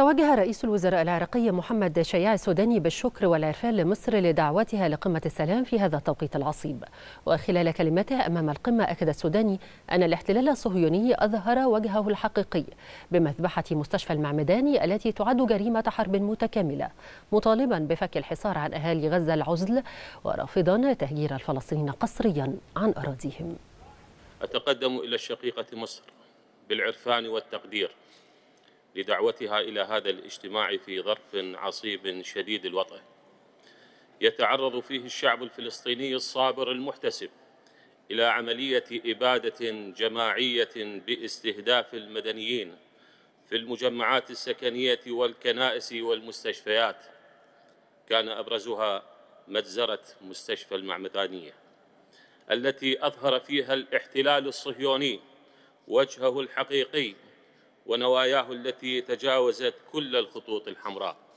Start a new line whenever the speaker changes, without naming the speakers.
توجه رئيس الوزراء العراقي محمد شياع السوداني بالشكر والعرفان لمصر لدعوتها لقمة السلام في هذا التوقيت العصيب وخلال كلمته أمام القمة أكد السوداني أن الاحتلال الصهيوني أظهر وجهه الحقيقي بمذبحة مستشفى المعمداني التي تعد جريمة حرب متكاملة مطالبا بفك الحصار عن أهالي غزة العزل ورافضا تهجير الفلسطينيين قسريا عن أراضيهم
أتقدم إلى الشقيقة مصر بالعرفان والتقدير لدعوتها إلى هذا الاجتماع في ظرف عصيب شديد الوطأ يتعرض فيه الشعب الفلسطيني الصابر المحتسب إلى عملية إبادة جماعية باستهداف المدنيين في المجمعات السكنية والكنائس والمستشفيات كان أبرزها مجزرة مستشفى المعمدانية التي أظهر فيها الاحتلال الصهيوني وجهه الحقيقي ونواياه التي تجاوزت كل الخطوط الحمراء